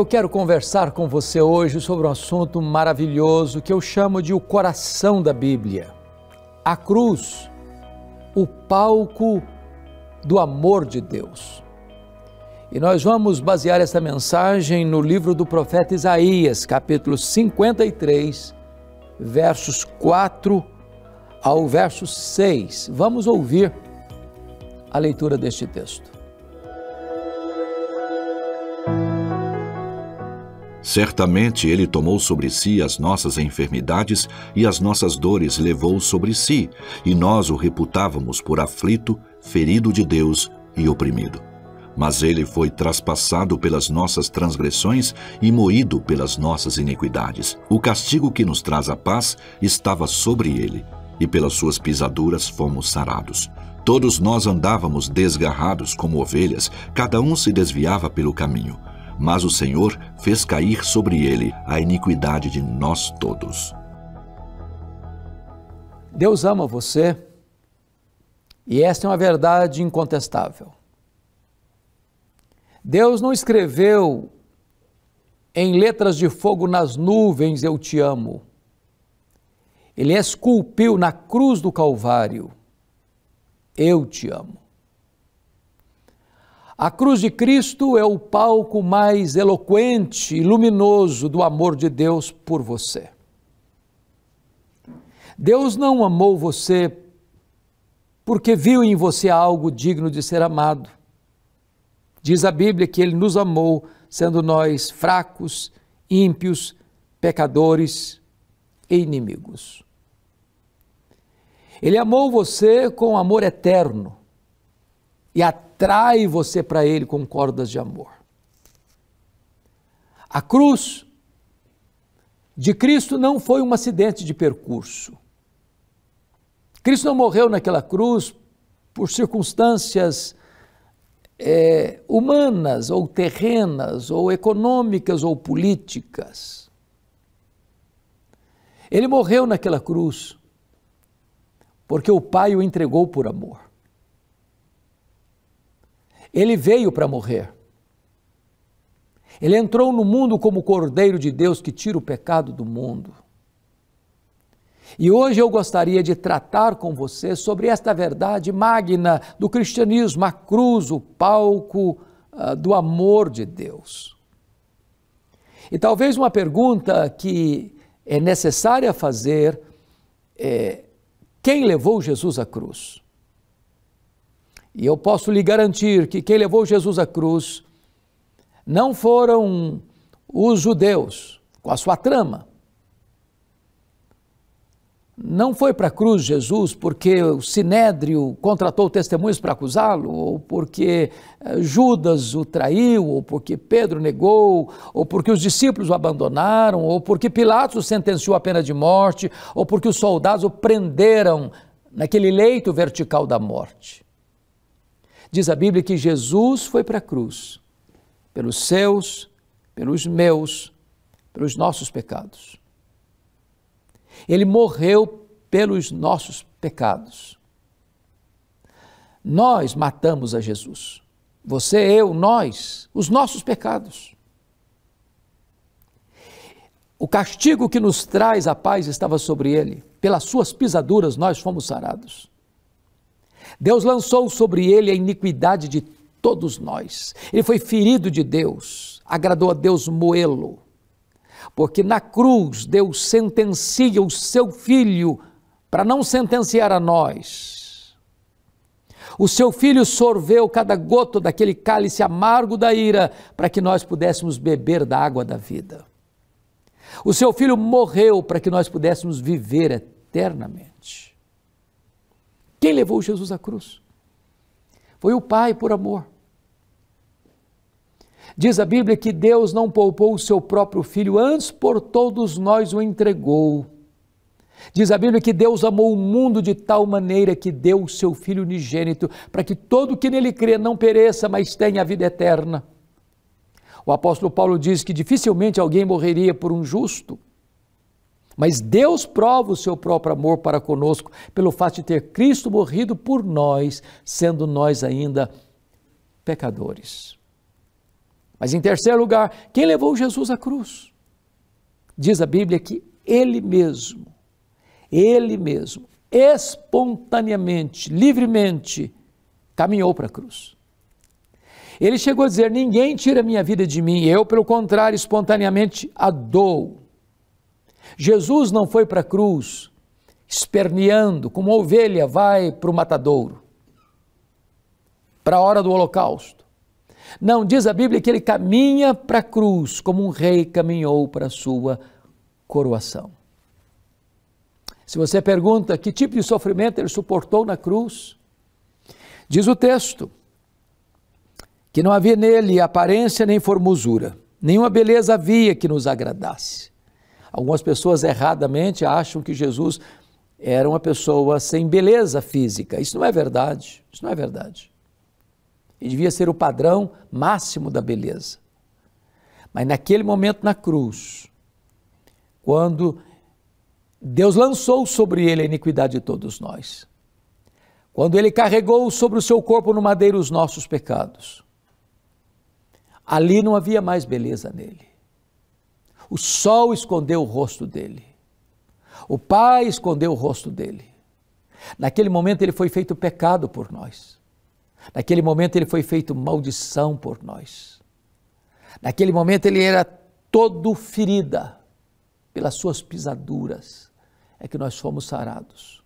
Eu quero conversar com você hoje sobre um assunto maravilhoso que eu chamo de o coração da Bíblia. A cruz, o palco do amor de Deus. E nós vamos basear essa mensagem no livro do profeta Isaías, capítulo 53, versos 4 ao verso 6. Vamos ouvir a leitura deste texto. Certamente ele tomou sobre si as nossas enfermidades e as nossas dores levou sobre si, e nós o reputávamos por aflito, ferido de Deus e oprimido. Mas ele foi traspassado pelas nossas transgressões e moído pelas nossas iniquidades. O castigo que nos traz a paz estava sobre ele, e pelas suas pisaduras fomos sarados. Todos nós andávamos desgarrados como ovelhas, cada um se desviava pelo caminho mas o Senhor fez cair sobre ele a iniquidade de nós todos. Deus ama você e esta é uma verdade incontestável. Deus não escreveu em letras de fogo nas nuvens: Eu te amo. Ele esculpiu na cruz do Calvário: Eu te amo. A cruz de Cristo é o palco mais eloquente e luminoso do amor de Deus por você. Deus não amou você porque viu em você algo digno de ser amado. Diz a Bíblia que ele nos amou sendo nós fracos, ímpios, pecadores e inimigos. Ele amou você com amor eterno e até atrai você para Ele com cordas de amor. A cruz de Cristo não foi um acidente de percurso. Cristo não morreu naquela cruz por circunstâncias é, humanas ou terrenas ou econômicas ou políticas. Ele morreu naquela cruz porque o Pai o entregou por amor. Ele veio para morrer. Ele entrou no mundo como Cordeiro de Deus que tira o pecado do mundo. E hoje eu gostaria de tratar com você sobre esta verdade magna do cristianismo, a cruz, o palco uh, do amor de Deus. E talvez uma pergunta que é necessária fazer é: quem levou Jesus à cruz? E eu posso lhe garantir que quem levou Jesus à cruz não foram os judeus com a sua trama. Não foi para a cruz Jesus porque o sinédrio contratou testemunhas para acusá-lo, ou porque eh, Judas o traiu, ou porque Pedro negou, ou porque os discípulos o abandonaram, ou porque Pilatos sentenciou a pena de morte, ou porque os soldados o prenderam naquele leito vertical da morte. Diz a Bíblia que Jesus foi para a cruz pelos seus, pelos meus, pelos nossos pecados. Ele morreu pelos nossos pecados. Nós matamos a Jesus. Você, eu, nós, os nossos pecados. O castigo que nos traz a paz estava sobre ele. Pelas suas pisaduras nós fomos sarados. Deus lançou sobre ele a iniquidade de todos nós. Ele foi ferido de Deus, agradou a Deus moê-lo, porque na cruz Deus sentencia o seu filho para não sentenciar a nós. O seu filho sorveu cada gota daquele cálice amargo da ira para que nós pudéssemos beber da água da vida. O seu filho morreu para que nós pudéssemos viver eternamente. Quem levou Jesus à cruz? Foi o Pai por amor. Diz a Bíblia que Deus não poupou o seu próprio filho, antes por todos nós o entregou. Diz a Bíblia que Deus amou o mundo de tal maneira que deu o seu filho unigênito, para que todo que nele crê não pereça, mas tenha a vida eterna. O apóstolo Paulo diz que dificilmente alguém morreria por um justo, mas Deus prova o seu próprio amor para conosco pelo fato de ter Cristo morrido por nós, sendo nós ainda pecadores. Mas em terceiro lugar, quem levou Jesus à cruz? Diz a Bíblia que ele mesmo, ele mesmo, espontaneamente, livremente, caminhou para a cruz. Ele chegou a dizer: Ninguém tira minha vida de mim, eu, pelo contrário, espontaneamente a dou. Jesus não foi para a cruz esperneando, como ovelha vai para o matadouro, para a hora do holocausto. Não, diz a Bíblia que ele caminha para a cruz, como um rei caminhou para a sua coroação. Se você pergunta que tipo de sofrimento ele suportou na cruz, diz o texto que não havia nele aparência nem formosura, nenhuma beleza havia que nos agradasse. Algumas pessoas erradamente acham que Jesus era uma pessoa sem beleza física. Isso não é verdade. Isso não é verdade. Ele devia ser o padrão máximo da beleza. Mas naquele momento na cruz, quando Deus lançou sobre ele a iniquidade de todos nós, quando ele carregou sobre o seu corpo no madeiro os nossos pecados, ali não havia mais beleza nele. O sol escondeu o rosto dele. O Pai escondeu o rosto dele. Naquele momento ele foi feito pecado por nós. Naquele momento ele foi feito maldição por nós. Naquele momento ele era todo ferida pelas suas pisaduras. É que nós fomos sarados.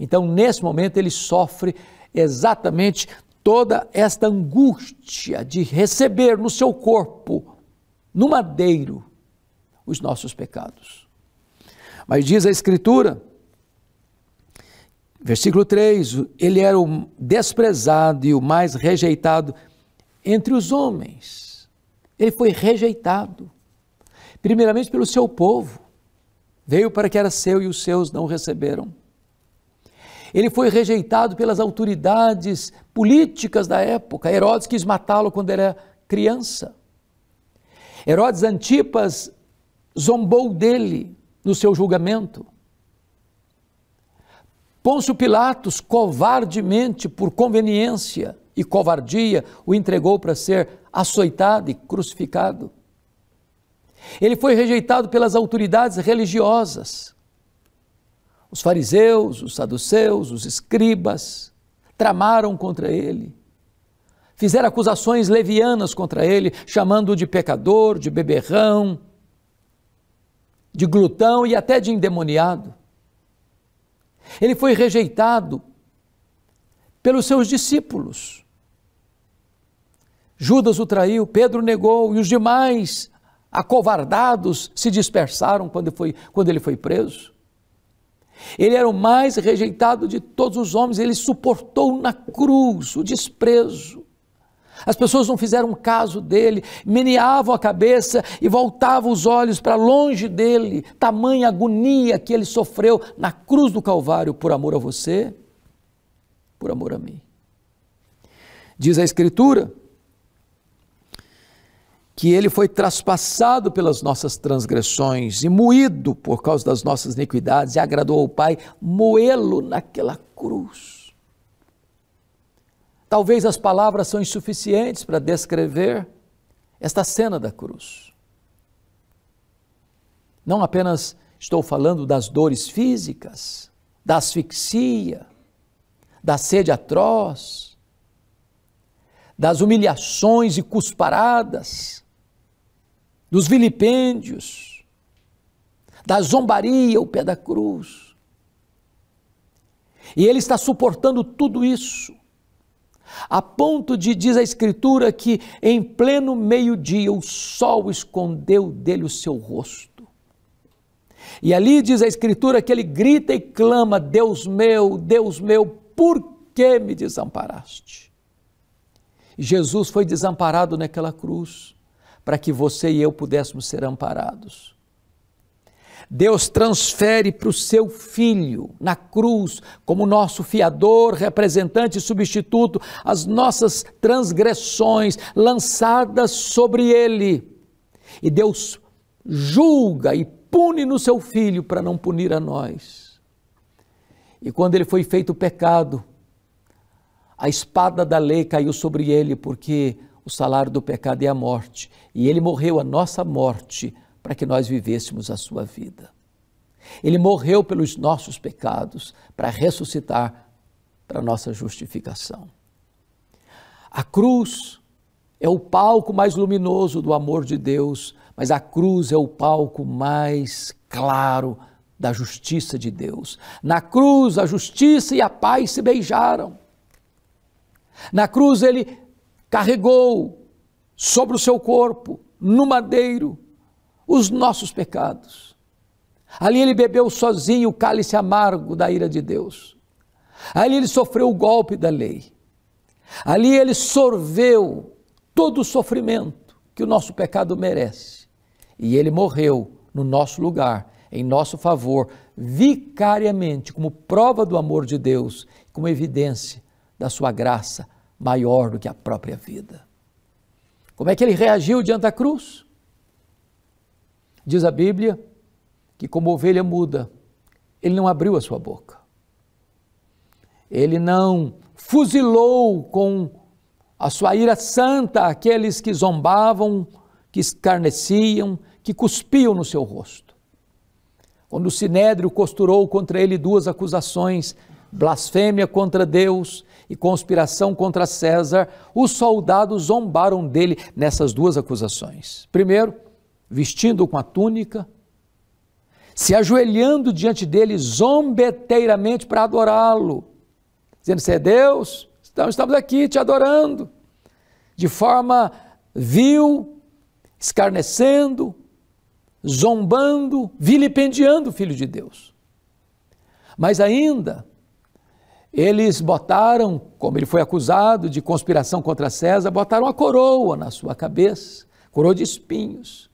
Então, nesse momento, ele sofre exatamente toda esta angústia de receber no seu corpo, no madeiro, os nossos pecados. Mas diz a Escritura, versículo 3: ele era o desprezado e o mais rejeitado entre os homens. Ele foi rejeitado, primeiramente pelo seu povo, veio para que era seu e os seus não o receberam. Ele foi rejeitado pelas autoridades políticas da época. Herodes quis matá-lo quando era criança. Herodes Antipas zombou dele no seu julgamento. Pôncio Pilatos, covardemente, por conveniência e covardia, o entregou para ser açoitado e crucificado. Ele foi rejeitado pelas autoridades religiosas. Os fariseus, os saduceus, os escribas tramaram contra ele. Fizeram acusações levianas contra ele, chamando-o de pecador, de beberrão, de glutão e até de endemoniado. Ele foi rejeitado pelos seus discípulos. Judas o traiu, Pedro negou e os demais, acovardados, se dispersaram quando, foi, quando ele foi preso. Ele era o mais rejeitado de todos os homens, ele suportou na cruz o desprezo, as pessoas não fizeram caso dele, meneavam a cabeça e voltavam os olhos para longe dele, tamanha agonia que ele sofreu na cruz do Calvário por amor a você, por amor a mim. Diz a Escritura que ele foi traspassado pelas nossas transgressões e moído por causa das nossas iniquidades, e agradou ao Pai moê-lo naquela cruz. Talvez as palavras são insuficientes para descrever esta cena da cruz. Não apenas estou falando das dores físicas, da asfixia, da sede atroz, das humilhações e cusparadas, dos vilipêndios, da zombaria ao pé da cruz. E ele está suportando tudo isso a ponto de, diz a Escritura, que em pleno meio-dia o sol escondeu dele o seu rosto. E ali diz a Escritura que ele grita e clama: Deus meu, Deus meu, por que me desamparaste? Jesus foi desamparado naquela cruz para que você e eu pudéssemos ser amparados. Deus transfere para o seu filho na cruz, como nosso fiador, representante e substituto, as nossas transgressões lançadas sobre ele. E Deus julga e pune no seu filho para não punir a nós. E quando ele foi feito pecado, a espada da lei caiu sobre ele, porque o salário do pecado é a morte, e ele morreu a nossa morte para que nós vivêssemos a sua vida. Ele morreu pelos nossos pecados para ressuscitar para nossa justificação. A cruz é o palco mais luminoso do amor de Deus, mas a cruz é o palco mais claro da justiça de Deus. Na cruz, a justiça e a paz se beijaram. Na cruz, ele carregou sobre o seu corpo, no madeiro, os nossos pecados. Ali ele bebeu sozinho o cálice amargo da ira de Deus. Ali ele sofreu o golpe da lei. Ali ele sorveu todo o sofrimento que o nosso pecado merece. E ele morreu no nosso lugar, em nosso favor, vicariamente, como prova do amor de Deus, como evidência da sua graça maior do que a própria vida. Como é que ele reagiu diante da cruz? Diz a Bíblia que, como ovelha muda, ele não abriu a sua boca. Ele não fuzilou com a sua ira santa aqueles que zombavam, que escarneciam, que cuspiam no seu rosto. Quando o Sinédrio costurou contra ele duas acusações, blasfêmia contra Deus e conspiração contra César, os soldados zombaram dele nessas duas acusações. Primeiro, vestindo com a túnica, se ajoelhando diante dele zombeteiramente para adorá-lo, dizendo: Você é Deus? Então estamos aqui te adorando, de forma vil, escarnecendo, zombando, vilipendiando o Filho de Deus. Mas ainda, eles botaram, como ele foi acusado de conspiração contra César, botaram a coroa na sua cabeça, coroa de espinhos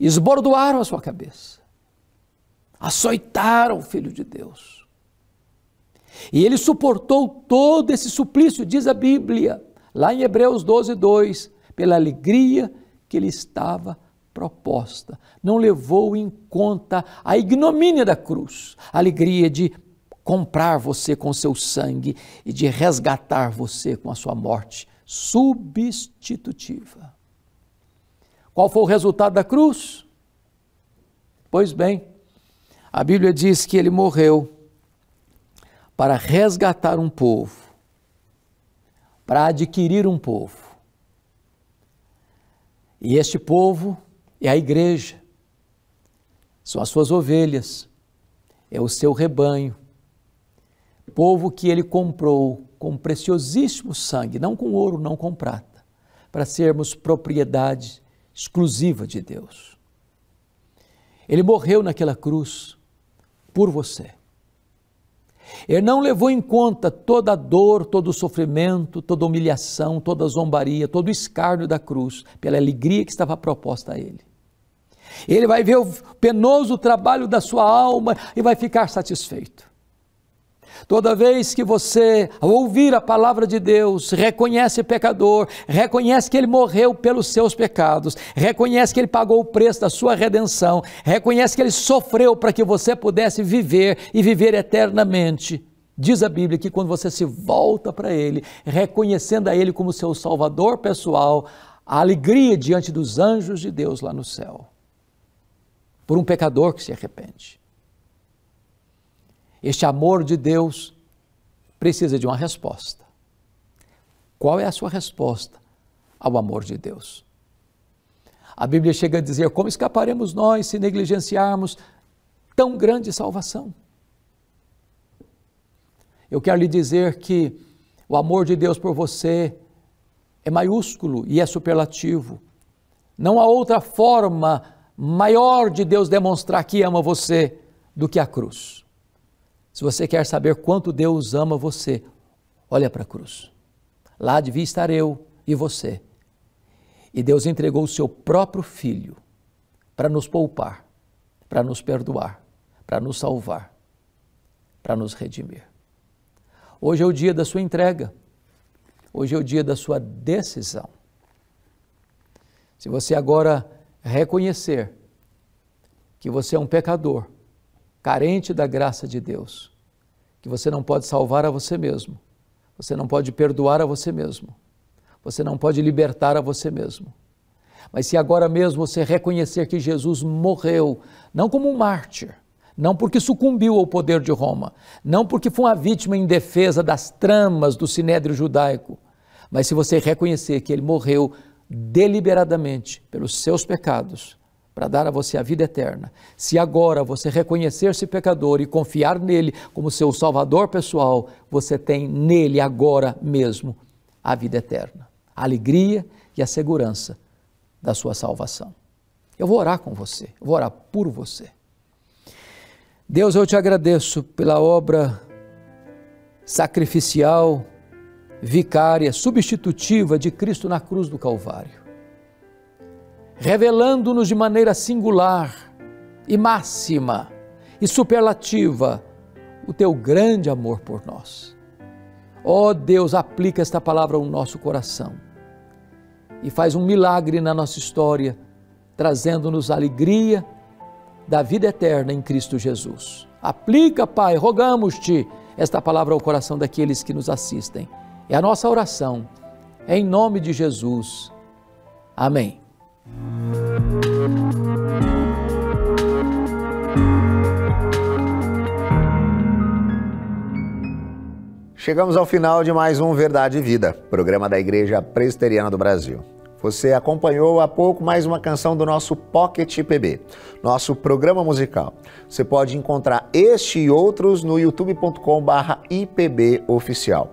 esbordoaram a sua cabeça, açoitaram o Filho de Deus. E ele suportou todo esse suplício, diz a Bíblia, lá em Hebreus 12, 2, pela alegria que lhe estava proposta. Não levou em conta a ignomínia da cruz, a alegria de comprar você com seu sangue e de resgatar você com a sua morte substitutiva. Qual foi o resultado da cruz? Pois bem, a Bíblia diz que ele morreu para resgatar um povo, para adquirir um povo. E este povo é a igreja, são as suas ovelhas, é o seu rebanho, povo que ele comprou com preciosíssimo sangue, não com ouro, não com prata, para sermos propriedade exclusiva de Deus. Ele morreu naquela cruz por você. Ele não levou em conta toda a dor, todo o sofrimento, toda a humilhação, toda a zombaria, todo o escárnio da cruz, pela alegria que estava proposta a ele. Ele vai ver o penoso trabalho da sua alma e vai ficar satisfeito. Toda vez que você, ao ouvir a palavra de Deus, reconhece pecador, reconhece que ele morreu pelos seus pecados, reconhece que ele pagou o preço da sua redenção, reconhece que ele sofreu para que você pudesse viver e viver eternamente. Diz a Bíblia que quando você se volta para ele, reconhecendo a ele como seu salvador pessoal, a alegria diante dos anjos de Deus lá no céu. Por um pecador que se arrepende. Este amor de Deus precisa de uma resposta. Qual é a sua resposta ao amor de Deus? A Bíblia chega a dizer: como escaparemos nós se negligenciarmos tão grande salvação? Eu quero lhe dizer que o amor de Deus por você é maiúsculo e é superlativo. Não há outra forma maior de Deus demonstrar que ama você do que a cruz. Se você quer saber quanto Deus ama você, olha para a cruz. Lá devia estar eu e você. E Deus entregou o seu próprio filho para nos poupar, para nos perdoar, para nos salvar, para nos redimir. Hoje é o dia da sua entrega. Hoje é o dia da sua decisão. Se você agora reconhecer que você é um pecador, carente da graça de Deus, que você não pode salvar a você mesmo, você não pode perdoar a você mesmo, você não pode libertar a você mesmo. Mas se agora mesmo você reconhecer que Jesus morreu, não como um mártir, não porque sucumbiu ao poder de Roma, não porque foi uma vítima em defesa das tramas do sinédrio judaico, mas se você reconhecer que ele morreu deliberadamente pelos seus pecados, para dar a você a vida eterna. Se agora você reconhecer-se pecador e confiar nele como seu salvador pessoal, você tem nele agora mesmo a vida eterna, a alegria e a segurança da sua salvação. Eu vou orar com você, eu vou orar por você. Deus, eu te agradeço pela obra sacrificial, vicária, substitutiva de Cristo na cruz do Calvário revelando-nos de maneira singular e máxima e superlativa o teu grande amor por nós. Ó oh Deus, aplica esta palavra ao nosso coração e faz um milagre na nossa história, trazendo-nos a alegria da vida eterna em Cristo Jesus. Aplica, Pai, rogamos-te esta palavra ao coração daqueles que nos assistem. É a nossa oração, em nome de Jesus. Amém. Chegamos ao final de mais um Verdade e Vida, programa da Igreja Presbiteriana do Brasil. Você acompanhou há pouco mais uma canção do nosso Pocket PB, nosso programa musical. Você pode encontrar este e outros no youtube.com/ipboficial.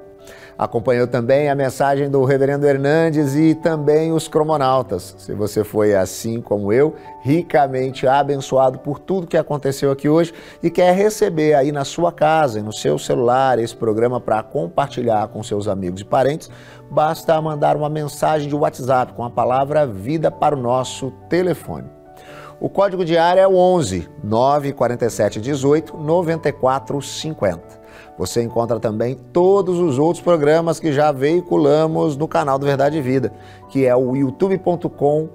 Acompanhou também a mensagem do Reverendo Hernandes e também os Cromonautas. Se você foi assim como eu, ricamente abençoado por tudo que aconteceu aqui hoje e quer receber aí na sua casa, no seu celular, esse programa para compartilhar com seus amigos e parentes, basta mandar uma mensagem de WhatsApp com a palavra vida para o nosso telefone. O código de área é o 11 947 18 94 50. Você encontra também todos os outros programas que já veiculamos no canal do Verdade e Vida, que é o youtube.com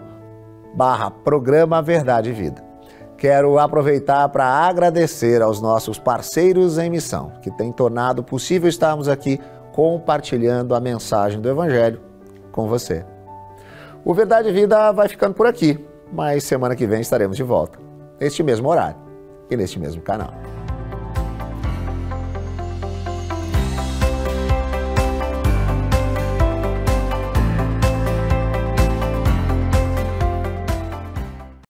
barra Programa Verdade e Vida. Quero aproveitar para agradecer aos nossos parceiros em missão, que têm tornado possível estarmos aqui compartilhando a mensagem do Evangelho com você. O Verdade e Vida vai ficando por aqui, mas semana que vem estaremos de volta, neste mesmo horário e neste mesmo canal.